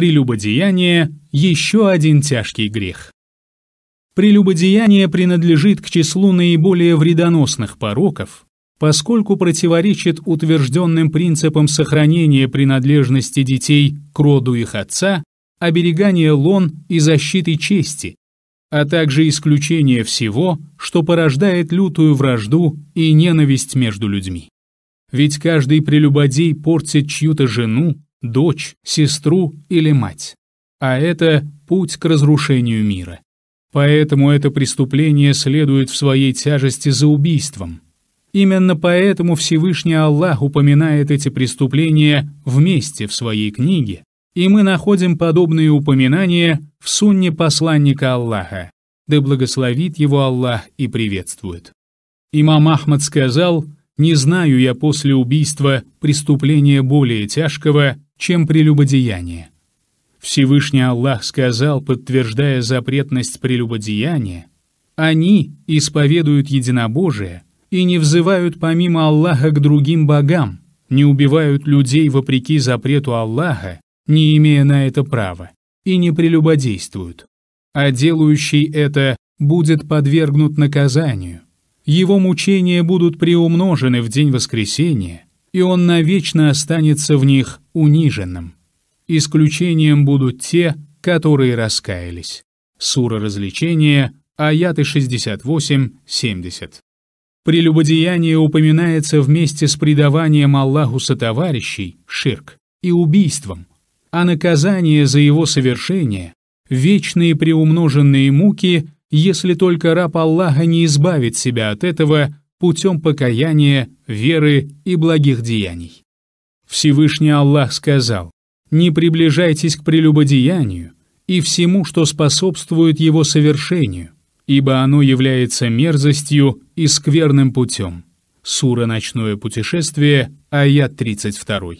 Прелюбодеяние – еще один тяжкий грех. Прелюбодеяние принадлежит к числу наиболее вредоносных пороков, поскольку противоречит утвержденным принципам сохранения принадлежности детей к роду их отца, оберегания лон и защиты чести, а также исключение всего, что порождает лютую вражду и ненависть между людьми. Ведь каждый прелюбодей портит чью-то жену, дочь, сестру или мать. А это путь к разрушению мира. Поэтому это преступление следует в своей тяжести за убийством. Именно поэтому Всевышний Аллах упоминает эти преступления вместе в своей книге, и мы находим подобные упоминания в сунне посланника Аллаха, да благословит его Аллах и приветствует. Имам Ахмад сказал, «Не знаю я после убийства преступления более тяжкого, чем прелюбодеяние. Всевышний Аллах сказал, подтверждая запретность прелюбодеяния, «Они исповедуют единобожие и не взывают помимо Аллаха к другим богам, не убивают людей вопреки запрету Аллаха, не имея на это права, и не прелюбодействуют. А делающий это будет подвергнут наказанию. Его мучения будут приумножены в день воскресения, и он навечно останется в них униженным. Исключением будут те, которые раскаялись. Сура развлечения, аяты 68-70. Прелюбодеяние упоминается вместе с предаванием Аллаху сотоварищей, ширк, и убийством, а наказание за его совершение — вечные приумноженные муки, если только раб Аллаха не избавит себя от этого путем покаяния, веры и благих деяний. Всевышний Аллах сказал, «Не приближайтесь к прелюбодеянию и всему, что способствует его совершению, ибо оно является мерзостью и скверным путем». Сура «Ночное путешествие», аят 32.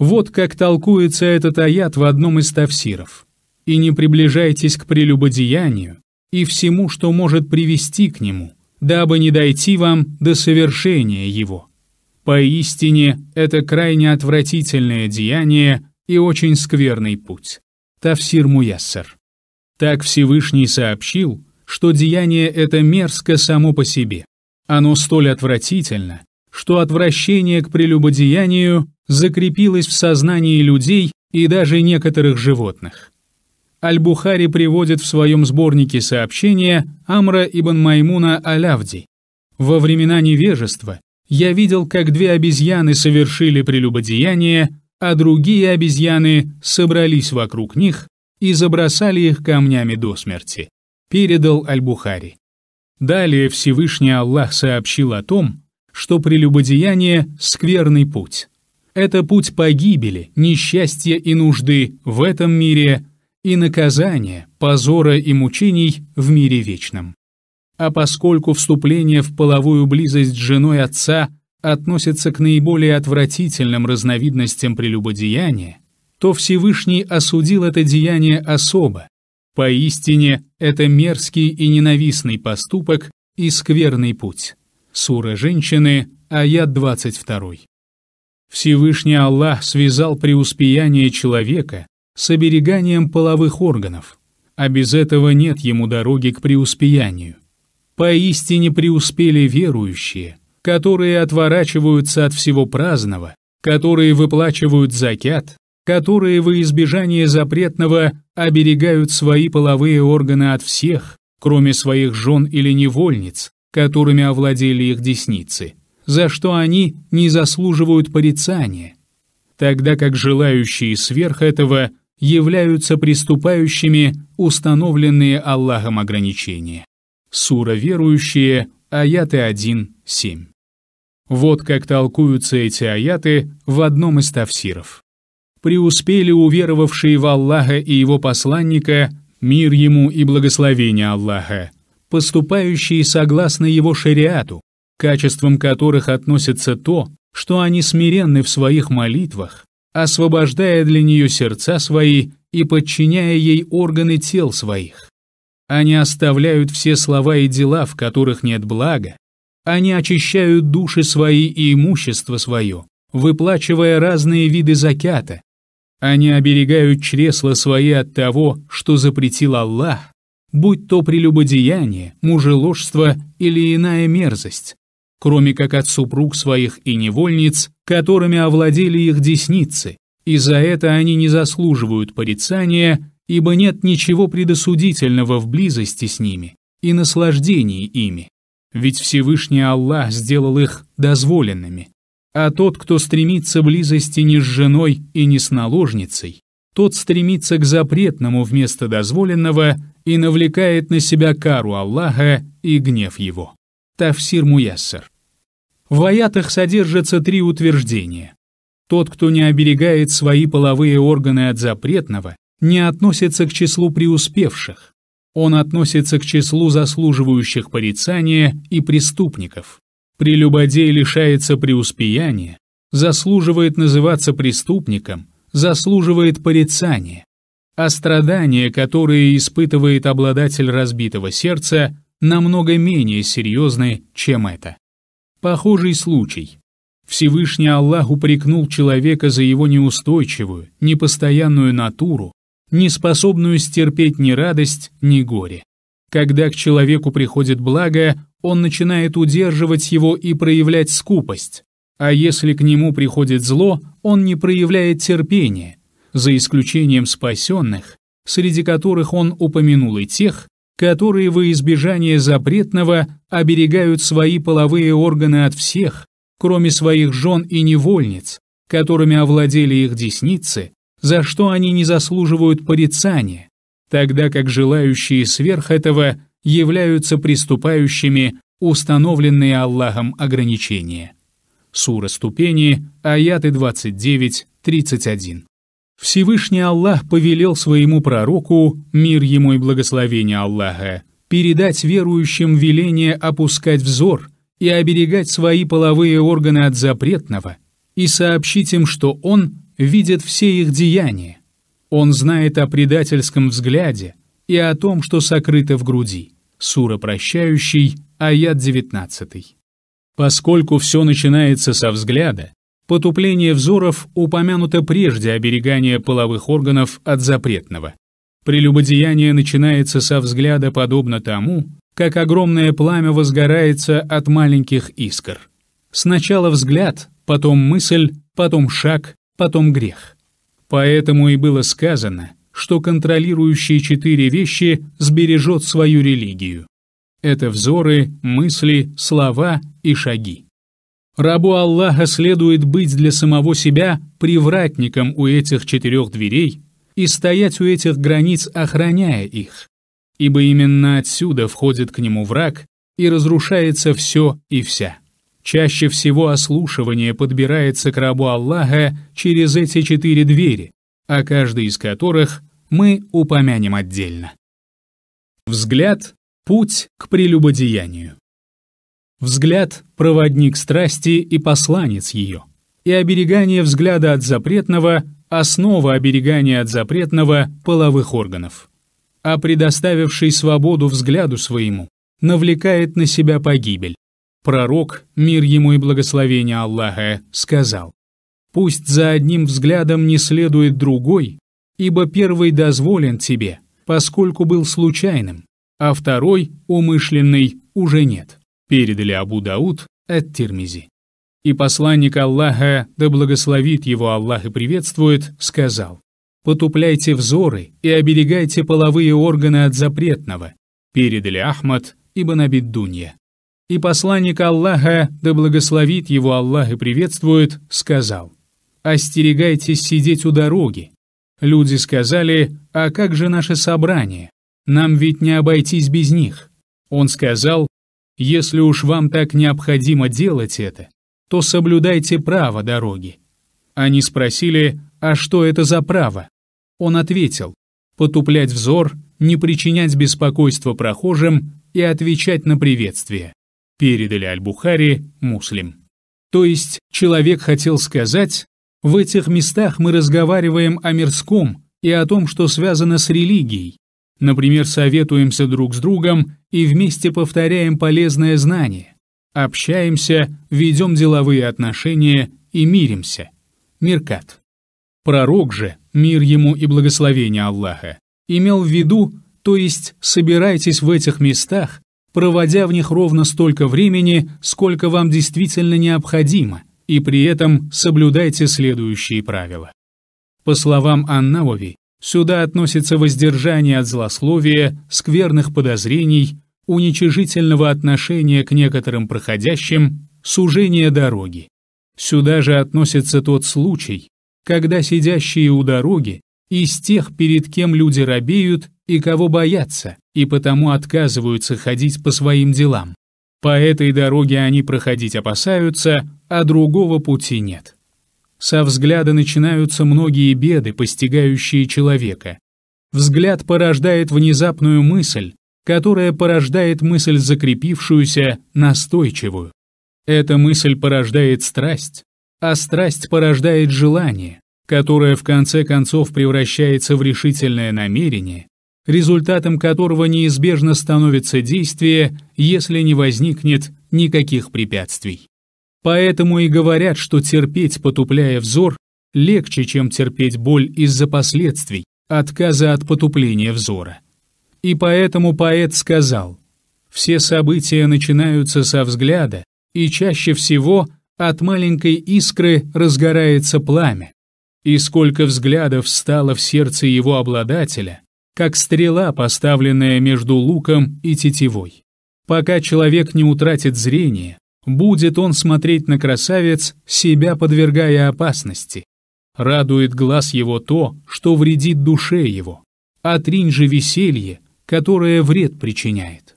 Вот как толкуется этот аят в одном из тафсиров. «И не приближайтесь к прелюбодеянию и всему, что может привести к нему, дабы не дойти вам до совершения его». Поистине, это крайне отвратительное деяние и очень скверный путь. Тавсир Муяссар. Так Всевышний сообщил, что деяние это мерзко само по себе. Оно столь отвратительно, что отвращение к прелюбодеянию закрепилось в сознании людей и даже некоторых животных. Аль-Бухари приводит в своем сборнике сообщение Амра ибн Маймуна Алявди. Во времена невежества я видел, как две обезьяны совершили прелюбодеяние, а другие обезьяны собрались вокруг них и забросали их камнями до смерти, передал Аль-Бухари. Далее Всевышний Аллах сообщил о том, что прелюбодеяние — скверный путь. Это путь погибели, несчастья и нужды в этом мире и наказания, позора и мучений в мире вечном а поскольку вступление в половую близость с женой отца относится к наиболее отвратительным разновидностям прелюбодеяния, то Всевышний осудил это деяние особо. Поистине, это мерзкий и ненавистный поступок и скверный путь. Сура женщины, аят 22. Всевышний Аллах связал преуспеяние человека с обереганием половых органов, а без этого нет ему дороги к преуспеянию. Поистине преуспели верующие, которые отворачиваются от всего праздного, которые выплачивают закят, которые во избежание запретного оберегают свои половые органы от всех, кроме своих жен или невольниц, которыми овладели их десницы, за что они не заслуживают порицания, тогда как желающие сверх этого являются приступающими установленные Аллахом ограничения. Сура верующие, аяты 1-7. Вот как толкуются эти аяты в одном из тавсиров. «Преуспели уверовавшие в Аллаха и его посланника, мир ему и благословение Аллаха, поступающие согласно его шариату, качеством которых относится то, что они смиренны в своих молитвах, освобождая для нее сердца свои и подчиняя ей органы тел своих. Они оставляют все слова и дела, в которых нет блага. Они очищают души свои и имущество свое, выплачивая разные виды закята. Они оберегают чресла свои от того, что запретил Аллах, будь то прелюбодеяние, мужеложство или иная мерзость, кроме как от супруг своих и невольниц, которыми овладели их десницы, и за это они не заслуживают порицания, ибо нет ничего предосудительного в близости с ними и наслаждении ими, ведь Всевышний Аллах сделал их дозволенными. А тот, кто стремится близости не с женой и не с наложницей, тот стремится к запретному вместо дозволенного и навлекает на себя кару Аллаха и гнев его. Тафсир Муяссар. В аятах содержатся три утверждения. Тот, кто не оберегает свои половые органы от запретного, не относится к числу преуспевших, он относится к числу заслуживающих порицания и преступников. Прелюбодей лишается преуспеяния, заслуживает называться преступником, заслуживает порицания. А страдания, которые испытывает обладатель разбитого сердца, намного менее серьезны, чем это. Похожий случай. Всевышний Аллах упрекнул человека за его неустойчивую, непостоянную натуру, не способную стерпеть ни радость, ни горе. Когда к человеку приходит благо, он начинает удерживать его и проявлять скупость. А если к нему приходит зло, он не проявляет терпения, за исключением спасенных, среди которых он упомянул и тех, которые во избежание запретного оберегают свои половые органы от всех, кроме своих жен и невольниц, которыми овладели их десницы, за что они не заслуживают порицания, тогда как желающие сверх этого являются приступающими установленные Аллахом ограничения. Сура ступени, аяты 29-31. Всевышний Аллах повелел своему пророку, мир ему и благословение Аллаха, передать верующим веление опускать взор и оберегать свои половые органы от запретного, и сообщить им, что он видит все их деяния. Он знает о предательском взгляде и о том, что сокрыто в груди. Сура прощающий, аят 19. Поскольку все начинается со взгляда, потупление взоров упомянуто прежде оберегания половых органов от запретного. Прелюбодеяние начинается со взгляда подобно тому, как огромное пламя возгорается от маленьких искр. Сначала взгляд, потом мысль, потом шаг, потом грех. Поэтому и было сказано, что контролирующие четыре вещи сбережет свою религию. Это взоры, мысли, слова и шаги. Рабу Аллаха следует быть для самого себя привратником у этих четырех дверей и стоять у этих границ, охраняя их, ибо именно отсюда входит к нему враг и разрушается все и вся. Чаще всего ослушивание подбирается к рабу Аллаха через эти четыре двери, о каждой из которых мы упомянем отдельно. Взгляд — путь к прелюбодеянию. Взгляд — проводник страсти и посланец ее. И оберегание взгляда от запретного — основа оберегания от запретного половых органов. А предоставивший свободу взгляду своему навлекает на себя погибель, Пророк, мир ему и благословение Аллаха, сказал, «Пусть за одним взглядом не следует другой, ибо первый дозволен тебе, поскольку был случайным, а второй, умышленный, уже нет», передали Абу Дауд от Тирмизи. И посланник Аллаха, да благословит его Аллах и приветствует, сказал, «Потупляйте взоры и оберегайте половые органы от запретного», передали Ахмад и Банабиддунья и посланник Аллаха, да благословит его Аллах и приветствует, сказал, «Остерегайтесь сидеть у дороги». Люди сказали, «А как же наше собрание? Нам ведь не обойтись без них». Он сказал, «Если уж вам так необходимо делать это, то соблюдайте право дороги». Они спросили, «А что это за право?» Он ответил, «Потуплять взор, не причинять беспокойства прохожим и отвечать на приветствие» передали Аль-Бухари, Муслим. То есть человек хотел сказать, в этих местах мы разговариваем о мирском и о том, что связано с религией. Например, советуемся друг с другом и вместе повторяем полезное знание. Общаемся, ведем деловые отношения и миримся. Миркат. Пророк же, мир ему и благословение Аллаха, имел в виду, то есть собирайтесь в этих местах проводя в них ровно столько времени, сколько вам действительно необходимо, и при этом соблюдайте следующие правила. По словам Аннауови, сюда относится воздержание от злословия, скверных подозрений, уничижительного отношения к некоторым проходящим, сужение дороги. Сюда же относится тот случай, когда сидящие у дороги из тех, перед кем люди робеют и кого боятся, и потому отказываются ходить по своим делам. По этой дороге они проходить опасаются, а другого пути нет. Со взгляда начинаются многие беды, постигающие человека. Взгляд порождает внезапную мысль, которая порождает мысль закрепившуюся, настойчивую. Эта мысль порождает страсть, а страсть порождает желание, которое в конце концов превращается в решительное намерение, результатом которого неизбежно становится действие, если не возникнет никаких препятствий. Поэтому и говорят, что терпеть, потупляя взор, легче, чем терпеть боль из-за последствий, отказа от потупления взора. И поэтому поэт сказал, «Все события начинаются со взгляда, и чаще всего от маленькой искры разгорается пламя, и сколько взглядов стало в сердце его обладателя, как стрела, поставленная между луком и тетивой. Пока человек не утратит зрение, будет он смотреть на красавец, себя подвергая опасности. Радует глаз его то, что вредит душе его, а тринь же веселье, которое вред причиняет.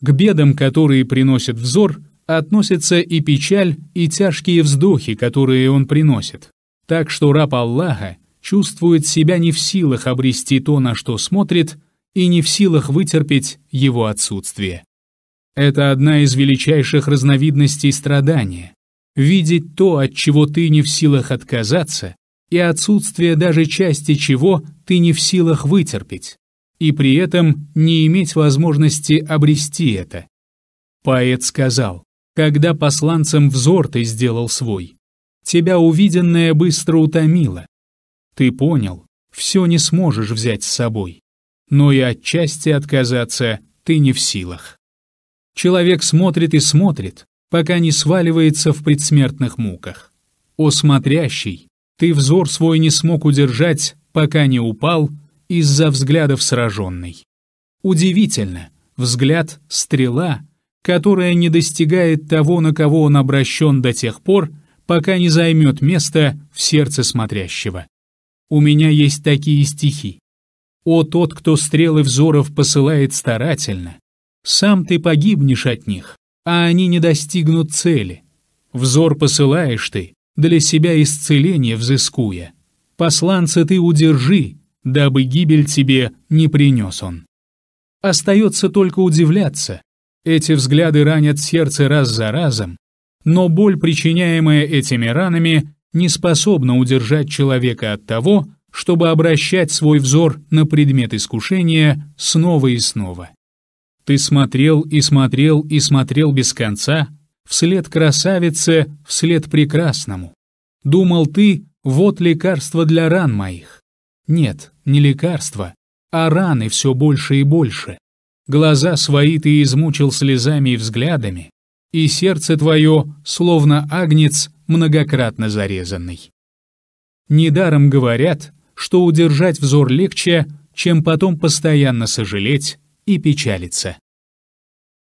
К бедам, которые приносит взор, относятся и печаль, и тяжкие вздохи, которые он приносит. Так что раб Аллаха чувствует себя не в силах обрести то, на что смотрит, и не в силах вытерпеть его отсутствие. Это одна из величайших разновидностей страдания – видеть то, от чего ты не в силах отказаться, и отсутствие даже части чего ты не в силах вытерпеть, и при этом не иметь возможности обрести это. Поэт сказал, «Когда посланцем взор ты сделал свой, Тебя увиденное быстро утомило. Ты понял, все не сможешь взять с собой. Но и отчасти отказаться ты не в силах. Человек смотрит и смотрит, пока не сваливается в предсмертных муках. О смотрящий, ты взор свой не смог удержать, пока не упал, из-за взглядов сраженный. Удивительно, взгляд — стрела, которая не достигает того, на кого он обращен до тех пор, пока не займет место в сердце смотрящего. У меня есть такие стихи. «О тот, кто стрелы взоров посылает старательно, сам ты погибнешь от них, а они не достигнут цели. Взор посылаешь ты, для себя исцеление взыскуя. Посланца ты удержи, дабы гибель тебе не принес он». Остается только удивляться. Эти взгляды ранят сердце раз за разом, но боль, причиняемая этими ранами, не способна удержать человека от того, чтобы обращать свой взор на предмет искушения снова и снова. Ты смотрел и смотрел и смотрел без конца, вслед красавице, вслед прекрасному. Думал ты, вот лекарство для ран моих. Нет, не лекарство, а раны все больше и больше. Глаза свои ты измучил слезами и взглядами, и сердце твое, словно агнец, многократно зарезанный. Недаром говорят, что удержать взор легче, чем потом постоянно сожалеть и печалиться.